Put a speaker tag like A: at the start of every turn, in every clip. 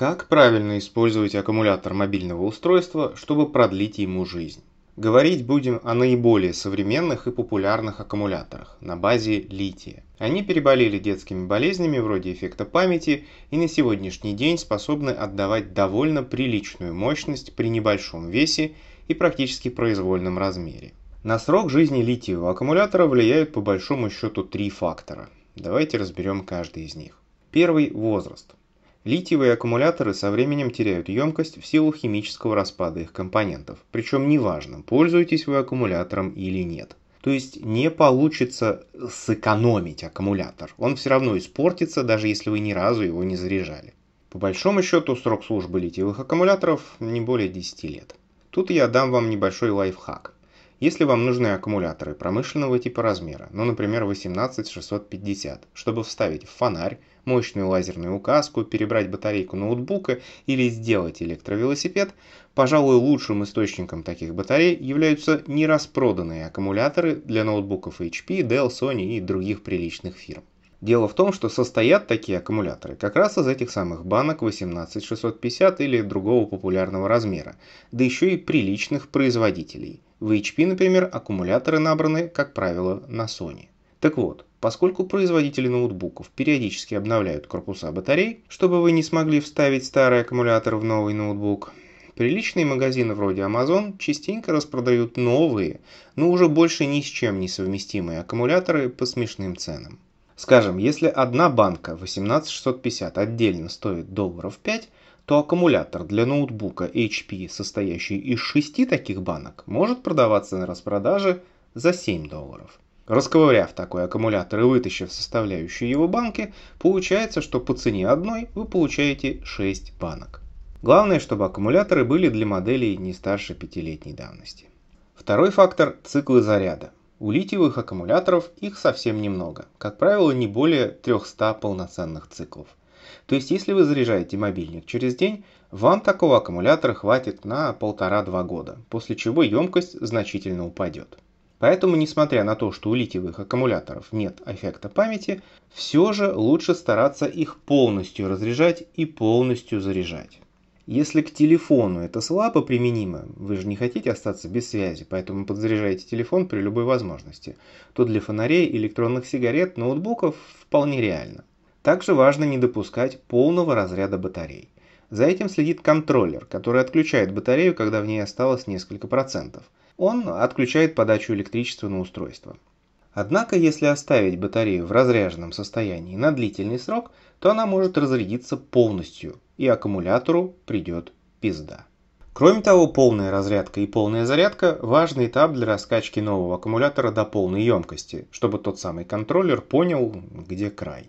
A: Как правильно использовать аккумулятор мобильного устройства, чтобы продлить ему жизнь? Говорить будем о наиболее современных и популярных аккумуляторах на базе лития. Они переболели детскими болезнями вроде эффекта памяти и на сегодняшний день способны отдавать довольно приличную мощность при небольшом весе и практически произвольном размере. На срок жизни литиевого аккумулятора влияют по большому счету три фактора. Давайте разберем каждый из них. Первый – возраст. Литиевые аккумуляторы со временем теряют емкость в силу химического распада их компонентов. Причем неважно, пользуетесь вы аккумулятором или нет. То есть не получится сэкономить аккумулятор. Он все равно испортится, даже если вы ни разу его не заряжали. По большому счету срок службы литиевых аккумуляторов не более 10 лет. Тут я дам вам небольшой лайфхак. Если вам нужны аккумуляторы промышленного типа размера, ну например 18650, чтобы вставить в фонарь, мощную лазерную указку, перебрать батарейку ноутбука или сделать электровелосипед, пожалуй лучшим источником таких батарей являются нераспроданные аккумуляторы для ноутбуков HP, Dell, Sony и других приличных фирм. Дело в том, что состоят такие аккумуляторы как раз из этих самых банок 18650 или другого популярного размера, да еще и приличных производителей – в HP, например, аккумуляторы набраны, как правило, на Sony. Так вот, поскольку производители ноутбуков периодически обновляют корпуса батарей, чтобы вы не смогли вставить старый аккумулятор в новый ноутбук, приличные магазины вроде Amazon частенько распродают новые, но уже больше ни с чем не совместимые аккумуляторы по смешным ценам. Скажем, если одна банка 18650 отдельно стоит долларов 5, то аккумулятор для ноутбука HP, состоящий из шести таких банок, может продаваться на распродаже за 7 долларов. Расковыряв такой аккумулятор и вытащив составляющие его банки, получается, что по цене одной вы получаете 6 банок. Главное, чтобы аккумуляторы были для моделей не старше пятилетней давности. Второй фактор – циклы заряда. У литиевых аккумуляторов их совсем немного, как правило, не более 300 полноценных циклов. То есть, если вы заряжаете мобильник через день, вам такого аккумулятора хватит на полтора-два года, после чего емкость значительно упадет. Поэтому, несмотря на то, что у литиевых аккумуляторов нет эффекта памяти, все же лучше стараться их полностью разряжать и полностью заряжать. Если к телефону это слабо применимо, вы же не хотите остаться без связи, поэтому подзаряжаете телефон при любой возможности, то для фонарей, электронных сигарет, ноутбуков вполне реально. Также важно не допускать полного разряда батарей. За этим следит контроллер, который отключает батарею, когда в ней осталось несколько процентов. Он отключает подачу электричества на устройство. Однако, если оставить батарею в разряженном состоянии на длительный срок, то она может разрядиться полностью, и аккумулятору придет пизда. Кроме того, полная разрядка и полная зарядка – важный этап для раскачки нового аккумулятора до полной емкости, чтобы тот самый контроллер понял, где край.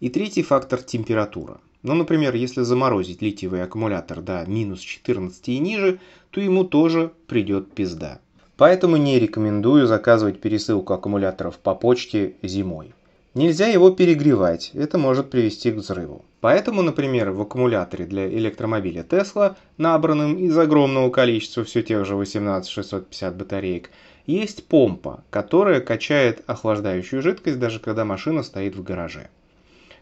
A: И третий фактор – температура. Ну, например, если заморозить литиевый аккумулятор до минус 14 и ниже, то ему тоже придет пизда. Поэтому не рекомендую заказывать пересылку аккумуляторов по почте зимой. Нельзя его перегревать, это может привести к взрыву. Поэтому, например, в аккумуляторе для электромобиля Tesla, набранном из огромного количества все тех же 18650 батареек, есть помпа, которая качает охлаждающую жидкость, даже когда машина стоит в гараже.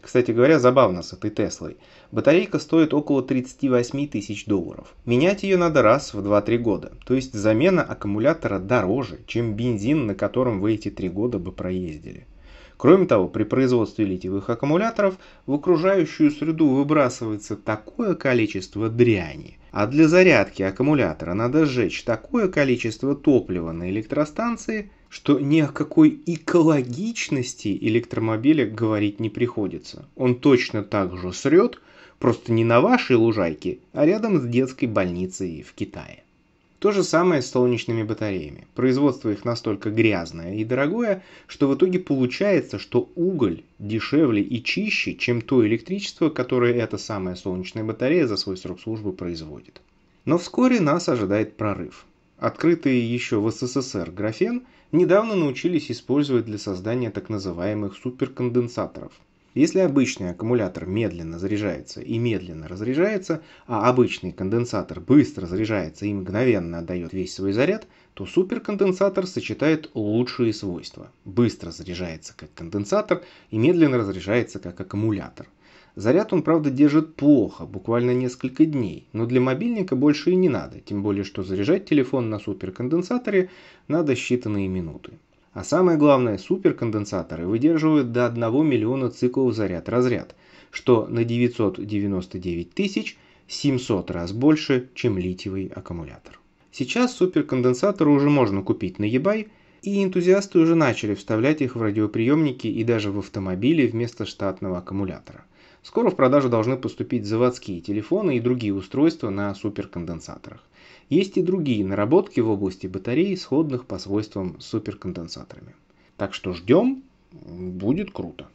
A: Кстати говоря, забавно с этой Теслой. Батарейка стоит около 38 тысяч долларов. Менять ее надо раз в 2-3 года. То есть замена аккумулятора дороже, чем бензин, на котором вы эти 3 года бы проездили. Кроме того, при производстве литиевых аккумуляторов в окружающую среду выбрасывается такое количество дряни, а для зарядки аккумулятора надо сжечь такое количество топлива на электростанции, что ни о какой экологичности электромобиля говорить не приходится. Он точно так же срет, просто не на вашей лужайке, а рядом с детской больницей в Китае. То же самое с солнечными батареями. Производство их настолько грязное и дорогое, что в итоге получается, что уголь дешевле и чище, чем то электричество, которое эта самая солнечная батарея за свой срок службы производит. Но вскоре нас ожидает прорыв. Открытые еще в СССР графен недавно научились использовать для создания так называемых суперконденсаторов – если обычный аккумулятор медленно заряжается и медленно разряжается, а обычный конденсатор быстро заряжается и мгновенно отдает весь свой заряд, то суперконденсатор сочетает лучшие свойства. Быстро заряжается как конденсатор и медленно разряжается как аккумулятор. Заряд он, правда, держит плохо, буквально несколько дней, но для мобильника больше и не надо, тем более, что заряжать телефон на суперконденсаторе надо считанные минуты. А самое главное, суперконденсаторы выдерживают до 1 миллиона циклов заряд-разряд, что на 999 700 раз больше, чем литиевый аккумулятор. Сейчас суперконденсаторы уже можно купить на eBay, и энтузиасты уже начали вставлять их в радиоприемники и даже в автомобили вместо штатного аккумулятора. Скоро в продажу должны поступить заводские телефоны и другие устройства на суперконденсаторах. Есть и другие наработки в области батарей, сходных по свойствам с суперконденсаторами. Так что ждем, будет круто.